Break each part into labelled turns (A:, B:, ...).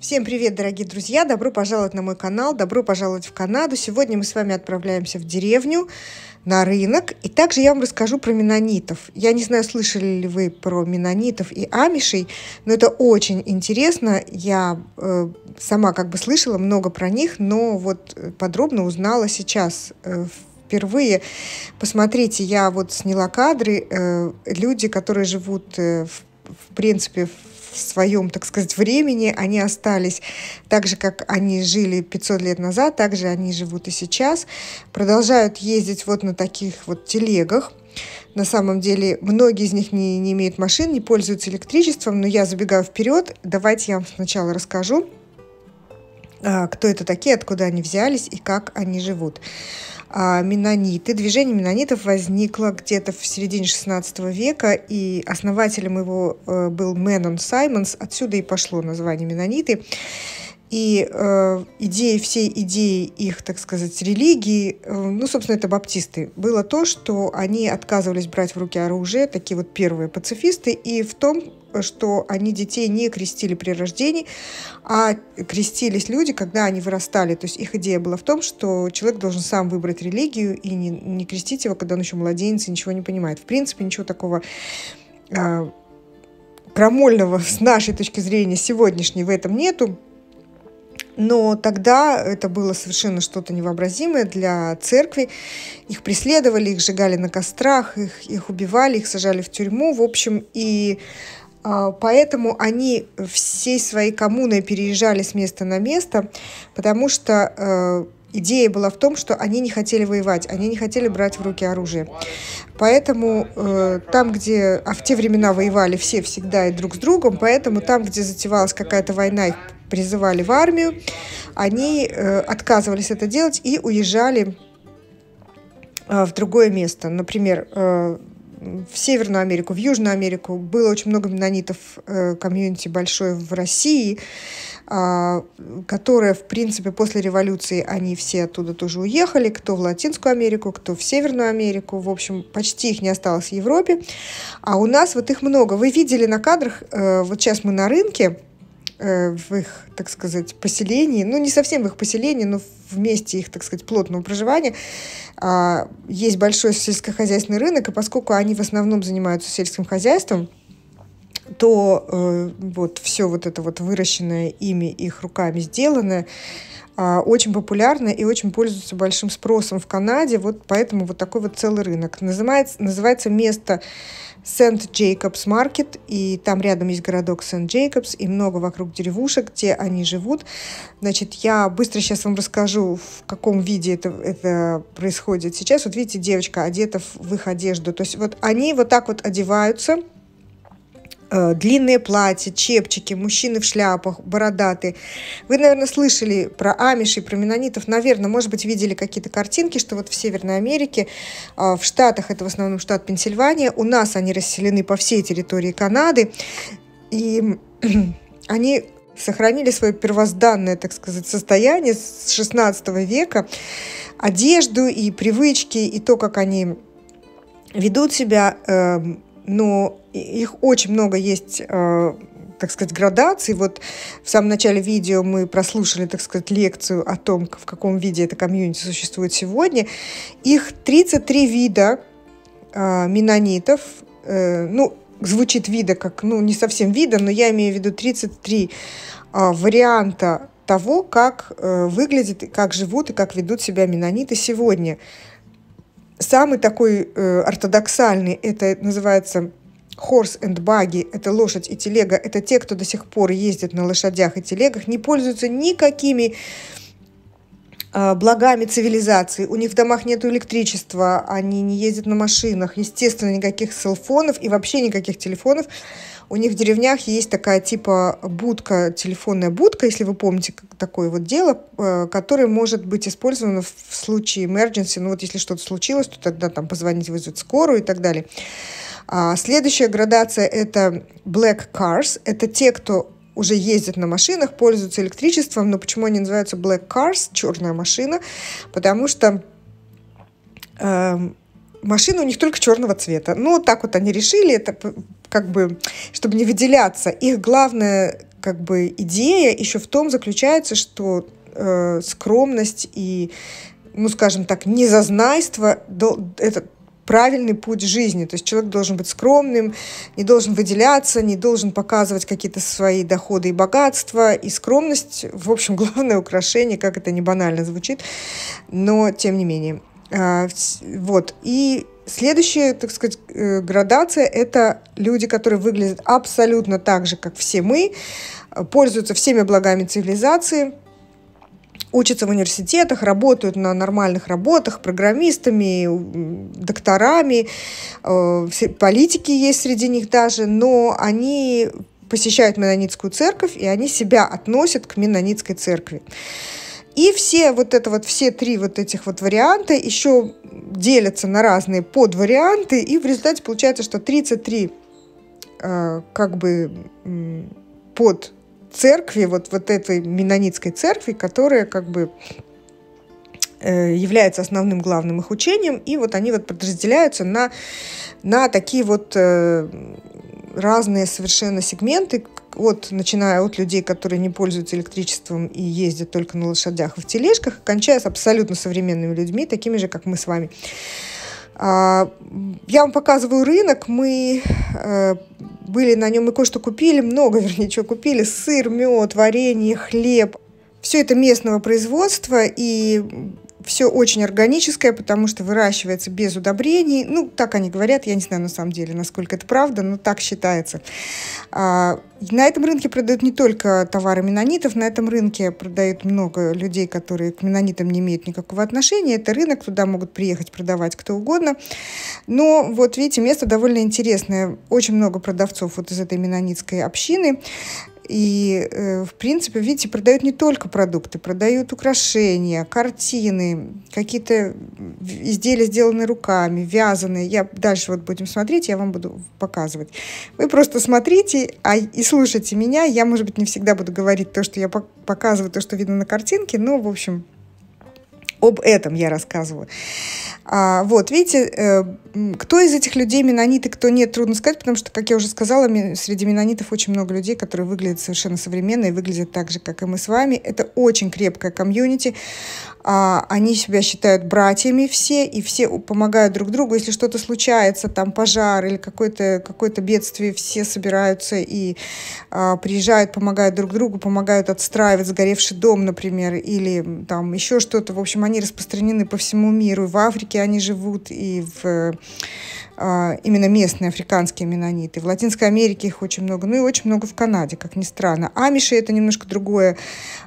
A: Всем привет, дорогие друзья! Добро пожаловать на мой канал, добро пожаловать в Канаду. Сегодня мы с вами отправляемся в деревню, на рынок. И также я вам расскажу про менонитов. Я не знаю, слышали ли вы про менонитов и амишей, но это очень интересно. Я э, сама как бы слышала много про них, но вот э, подробно узнала сейчас э, впервые. Посмотрите, я вот сняла кадры. Э, люди, которые живут э, в, в принципе в в своем, так сказать, времени, они остались так же, как они жили 500 лет назад, так же они живут и сейчас, продолжают ездить вот на таких вот телегах, на самом деле многие из них не, не имеют машин, не пользуются электричеством, но я забегаю вперед. Давайте я вам сначала расскажу, а, кто это такие, откуда они взялись и как они живут. А менониты. Движение менонитов возникло где-то в середине XVI века, и основателем его э, был Мэнон Саймонс. Отсюда и пошло название менониты. И э, идеей всей идеи их, так сказать, религии, э, ну, собственно, это баптисты, было то, что они отказывались брать в руки оружие, такие вот первые пацифисты, и в том, что они детей не крестили при рождении, а крестились люди, когда они вырастали. То есть их идея была в том, что человек должен сам выбрать религию и не, не крестить его, когда он еще младенец и ничего не понимает. В принципе, ничего такого... Э, крамольного с нашей точки зрения сегодняшней в этом нету. Но тогда это было совершенно что-то невообразимое для церкви. Их преследовали, их сжигали на кострах, их, их убивали, их сажали в тюрьму. В общем, и а, Поэтому они всей своей коммуной переезжали с места на место, потому что э, идея была в том, что они не хотели воевать, они не хотели брать в руки оружие. Поэтому э, там, где... А в те времена воевали все всегда и друг с другом, поэтому там, где затевалась какая-то война, их призывали в армию, они э, отказывались это делать и уезжали э, в другое место. Например, э, в Северную Америку, в Южную Америку. Было очень много менонитов комьюнити большое в России, а, которая, в принципе, после революции они все оттуда тоже уехали, кто в Латинскую Америку, кто в Северную Америку. В общем, почти их не осталось в Европе. А у нас вот их много. Вы видели на кадрах, вот сейчас мы на рынке, Э, в их, так сказать, поселении, ну не совсем в их поселении, но в месте их, так сказать, плотного проживания, а, есть большой сельскохозяйственный рынок, и поскольку они в основном занимаются сельским хозяйством, то э, вот все вот это вот выращенное ими, их руками сделанное, а, очень популярно и очень пользуется большим спросом в Канаде, вот поэтому вот такой вот целый рынок. Называется, называется место Сент-Джейкобс Маркет, и там рядом есть городок Сент-Джейкобс, и много вокруг деревушек, где они живут. Значит, я быстро сейчас вам расскажу, в каком виде это, это происходит сейчас. Вот видите, девочка одета в их одежду. То есть вот они вот так вот одеваются, Э, длинные платья, чепчики, мужчины в шляпах, бородатые. Вы, наверное, слышали про амишей, про менонитов, наверное, может быть, видели какие-то картинки, что вот в Северной Америке, э, в Штатах, это в основном штат Пенсильвания, у нас они расселены по всей территории Канады, и они сохранили свое первозданное, так сказать, состояние с 16 века, одежду и привычки, и то, как они ведут себя, эм, но их очень много есть э, так сказать, градаций. Вот в самом начале видео мы прослушали, так сказать, лекцию о том, в каком виде это комьюнити существует сегодня. Их 33 вида э, менонитов. Э, ну, звучит вида как, ну, не совсем вида, но я имею в виду 33 э, варианта того, как э, выглядят, как живут и как ведут себя менониты сегодня. Самый такой э, ортодоксальный, это называется Horse and buggy – это лошадь и телега, это те, кто до сих пор ездит на лошадях и телегах, не пользуются никакими Э, благами цивилизации. У них в домах нет электричества, они не ездят на машинах, естественно, никаких селфонов и вообще никаких телефонов. У них в деревнях есть такая типа будка, телефонная будка, если вы помните такое вот дело, э, которое может быть использовано в случае emergency, ну вот если что-то случилось, то тогда там позвонить вызвать скорую и так далее. А следующая градация – это black cars. Это те, кто уже ездят на машинах, пользуются электричеством, но почему они называются black cars, черная машина, потому что э, эм, машины у них только черного цвета. Ну, так вот они решили, это как бы, чтобы не выделяться. Их главная как бы идея еще в том заключается, что э, скромность и ну, скажем так, незазнайство, это правильный путь жизни. То есть человек должен быть скромным, не должен выделяться, не должен показывать какие-то свои доходы и богатства. И скромность, в общем, главное украшение, как это не банально звучит, но тем не менее. А, вот. И Следующая, так сказать, э, градация – это люди, которые выглядят абсолютно так же, как все мы, э, пользуются всеми благами цивилизации – учатся в университетах, работают на нормальных работах программистами, докторами, э, политики есть среди них даже, но они посещают Менонитскую церковь, и они себя относят к Менонитской церкви. И все вот это вот, все три вот этих вот варианта еще делятся на разные подварианты, и в результате получается, что 33 э, как бы под церкви, вот, вот этой менонитской церкви, которая как бы э, является основным главным их учением, и вот они вот подразделяются на, на такие вот э, разные совершенно сегменты, от, начиная от людей, которые не пользуются электричеством и ездят только на лошадях и в тележках, кончая с абсолютно современными людьми, такими же, как мы с вами. А, я вам показываю рынок, мы э, были на нем и кое-что купили, много, вернее, чего купили, сыр, мед, варенье, хлеб. Все это местного производства, и все очень органическое, потому что выращивается без удобрений. Ну, так они говорят, я не знаю на самом деле, насколько это правда, но так считается. А, на этом рынке продают не только товары менонитов, на этом рынке продают много людей, которые к менонитам не имеют никакого отношения. Это рынок, туда могут приехать продавать кто угодно. Но вот видите, место довольно интересное. Очень много продавцов вот из этой менонитской общины. И, э, в принципе, видите, продают не только продукты, продают украшения, картины, какие-то изделия, сделанные руками, вязаные. Я дальше вот будем смотреть, я вам буду показывать. Вы просто смотрите а, и слушайте меня. Я, может быть, не всегда буду говорить то, что я показываю, то, что видно на картинке, но, в общем, об этом я рассказываю. А, вот, видите, э, кто из этих людей менониты, кто нет, трудно сказать, потому что, как я уже сказала, среди менонитов очень много людей, которые выглядят совершенно современно и выглядят так же, как и мы с вами. Это очень крепкая комьюнити. А, они себя считают братьями все, и все помогают друг другу. Если что-то случается, там пожар или какое-то какое бедствие, все собираются и а, приезжают, помогают друг другу, помогают отстраивать сгоревший дом, например, или там еще что-то. В общем, они распространены по всему миру, и в Африке они живут и в а, именно местные африканские менониты. В Латинской Америке их очень много, ну и очень много в Канаде, как ни странно. Амиши это немножко другое,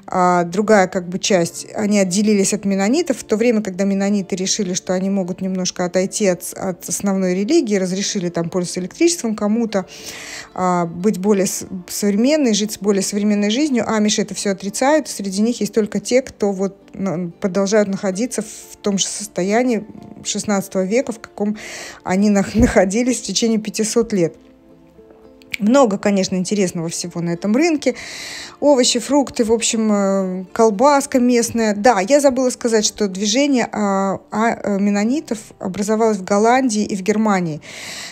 A: а, другая как бы часть. Они отделились от менонитов в то время, когда менониты решили, что они могут немножко отойти от, от основной религии, разрешили там пользоваться электричеством кому-то, а, быть более современной, жить с более современной жизнью. Амиши это все отрицают, среди них есть только те, кто вот ну, продолжают находиться в том же состоянии 16 века, в каком они находятся находились в течение 500 лет. Много, конечно, интересного всего на этом рынке. Овощи, фрукты, в общем, э, колбаска местная. Да, я забыла сказать, что движение а, а э, менонитов образовалось в Голландии и в Германии.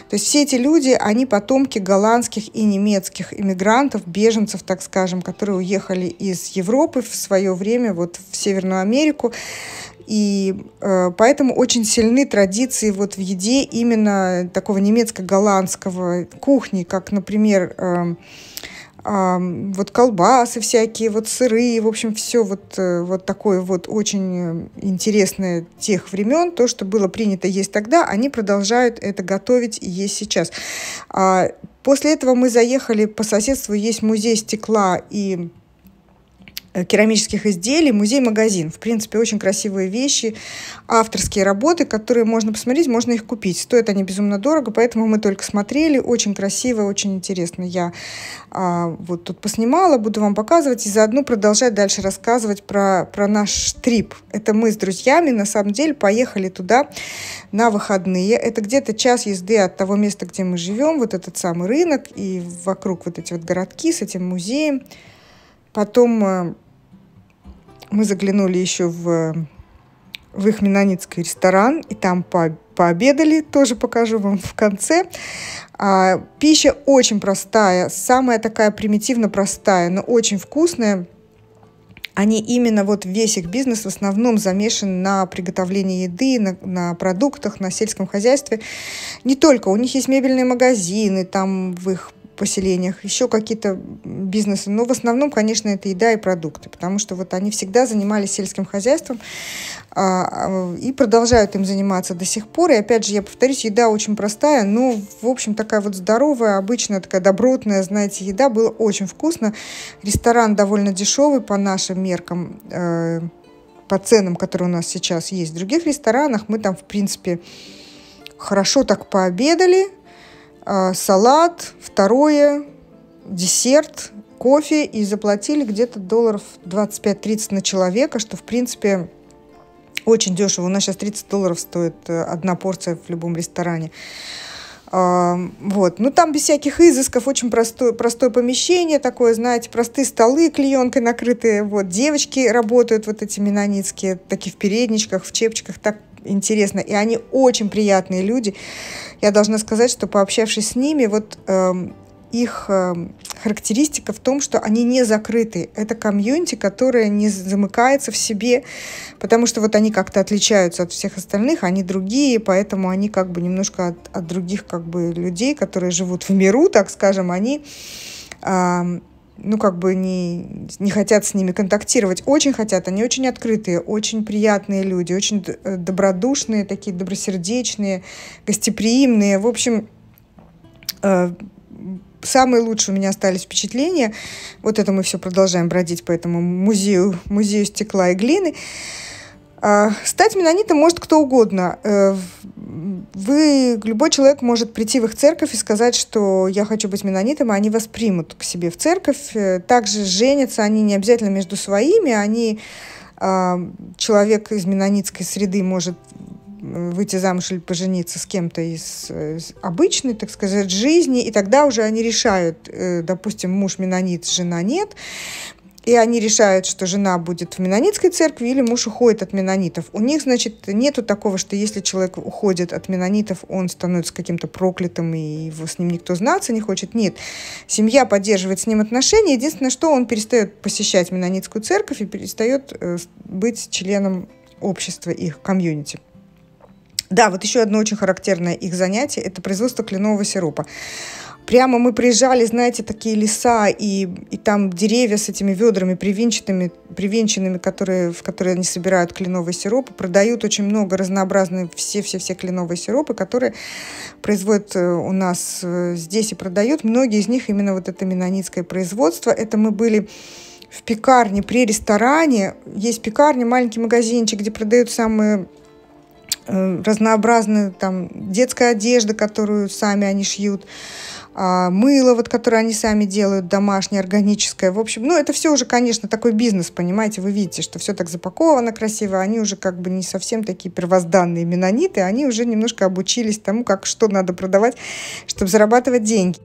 A: То есть все эти люди, они потомки голландских и немецких иммигрантов, беженцев, так скажем, которые уехали из Европы в свое время вот в Северную Америку. И э, поэтому очень сильны традиции вот в еде именно такого немецко-голландского кухни, как, например, э, э, вот колбасы всякие, вот сыры, в общем, все вот, э, вот такое вот очень э, интересное тех времен, то, что было принято есть тогда, они продолжают это готовить и есть сейчас. А после этого мы заехали по соседству, есть музей стекла и Э, керамических изделий, музей-магазин. В принципе, очень красивые вещи, авторские работы, которые можно посмотреть, можно их купить. Стоят они безумно дорого, поэтому мы только смотрели. Очень красиво, очень интересно. Я а, вот тут поснимала, буду вам показывать и заодно продолжать дальше рассказывать про, про наш трип. Это мы с друзьями, на самом деле, поехали туда на выходные. Это где-то час езды от того места, где мы живем, вот этот самый рынок и вокруг вот эти вот городки с этим музеем. Потом э, мы заглянули еще в, в их Минаницкий ресторан, и там по, пообедали, тоже покажу вам в конце. А, пища очень простая, самая такая примитивно простая, но очень вкусная. Они именно вот весь их бизнес в основном замешан на приготовлении еды, на, на продуктах, на сельском хозяйстве. Не только, у них есть мебельные магазины, там в их поселениях, еще какие-то бизнесы. Но в основном, конечно, это еда и продукты, потому что вот они всегда занимались сельским хозяйством а, а, и продолжают им заниматься до сих пор. И опять же, я повторюсь, еда очень простая, но, в общем, такая вот здоровая, обычная, такая добротная, знаете, еда. Было очень вкусно. Ресторан довольно дешевый по нашим меркам э, по ценам, которые у нас сейчас есть в других ресторанах, мы там, в принципе, хорошо так пообедали, а, салат, второе, десерт, кофе и заплатили где-то долларов 25-30 на человека, что, в принципе, очень дешево. У нас сейчас 30 долларов стоит э, одна порция в любом ресторане. А, вот. Ну, там без всяких изысков, очень простое, простое помещение такое, знаете, простые столы клеенкой накрытые. Вот. Девочки работают вот эти миноницкие, такие в передничках, в чепчиках, так интересно. И они очень приятные люди я должна сказать, что пообщавшись с ними, вот эм, их э, характеристика в том, что они не закрыты. Это комьюнити, которое не замыкается в себе, потому что вот они как-то отличаются от всех остальных, они другие, поэтому они как бы немножко от, от других как бы людей, которые живут в миру, так скажем, они э, ну, как бы не, не хотят с ними контактировать. Очень хотят, они очень открытые, очень приятные люди, очень э, добродушные, такие добросердечные, гостеприимные. В общем, э, самые лучшие у меня остались впечатления. Вот это мы все продолжаем бродить по этому музею, музею стекла и глины. Э, а, стать менонитом может кто угодно. Э, вы, любой человек может прийти в их церковь и сказать, что я хочу быть менонитом, а они вас примут к себе в церковь. Э, также женятся они не обязательно между своими, они а, человек из менонитской среды может выйти замуж или пожениться с кем-то из, из э, обычной, так сказать, жизни, и тогда уже они решают, допустим, муж менонит, жена нет и они решают, что жена будет в Менонитской церкви или муж уходит от менонитов. У них, значит, нету такого, что если человек уходит от менонитов, он становится каким-то проклятым, и его с ним никто знаться не хочет. Нет. Семья поддерживает с ним отношения. Единственное, что он перестает посещать Менонитскую церковь и перестает э, быть членом общества их комьюнити. Да, вот еще одно очень характерное их занятие – это производство кленового сиропа. Прямо мы приезжали, знаете, такие леса, и, и там деревья с этими ведрами привинченными, привинченными которые, в которые они собирают кленовые сиропы, продают очень много разнообразные все-все-все кленовые сиропы, которые производят э, у нас э, здесь и продают. Многие из них именно вот это менонитское производство. Это мы были в пекарне при ресторане. Есть пекарня, маленький магазинчик, где продают самые Э, разнообразная там детская одежда, которую сами они шьют, а, мыло, вот, которое они сами делают, домашнее, органическое. В общем, ну, это все уже, конечно, такой бизнес, понимаете, вы видите, что все так запаковано красиво, они уже как бы не совсем такие первозданные менониты, они уже немножко обучились тому, как что надо продавать, чтобы зарабатывать деньги.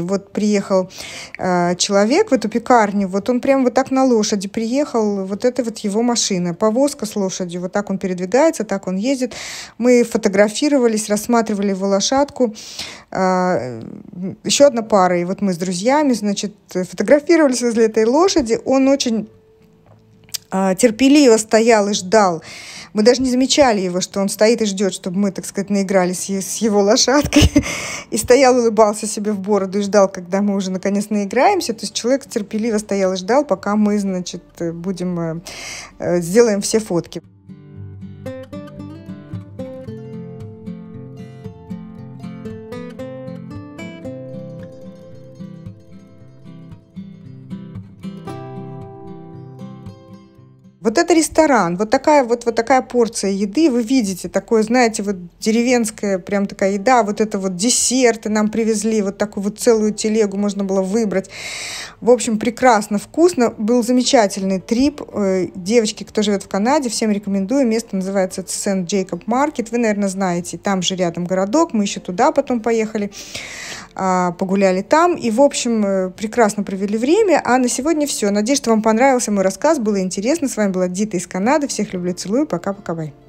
A: Вот приехал э, человек в эту пекарню, вот он прям вот так на лошади приехал, вот это вот его машина, повозка с лошадью, вот так он передвигается, так он ездит. Мы фотографировались, рассматривали его лошадку. Э, еще одна пара, и вот мы с друзьями, значит, фотографировались возле этой лошади. Он очень а, терпеливо стоял и ждал. Мы даже не замечали его, что он стоит и ждет, чтобы мы, так сказать, наиграли с его лошадкой. И стоял, улыбался себе в бороду и ждал, когда мы уже наконец наиграемся. То есть человек терпеливо стоял и ждал, пока мы, значит, будем, э, э, сделаем все фотки. ресторан, вот такая вот, вот такая порция еды, вы видите, такое, знаете, вот деревенская прям такая еда, вот это вот десерты нам привезли, вот такую вот целую телегу можно было выбрать. В общем, прекрасно, вкусно, был замечательный трип. Э, девочки, кто живет в Канаде, всем рекомендую, место называется Сент Джейкоб Маркет, вы, наверное, знаете, там же рядом городок, мы еще туда потом поехали. А, погуляли там. И, в общем, э, прекрасно провели время. А на сегодня все. Надеюсь, что вам понравился мой рассказ. Было интересно. С вами была Дита из Канады. Всех люблю, целую. Пока-пока, бай.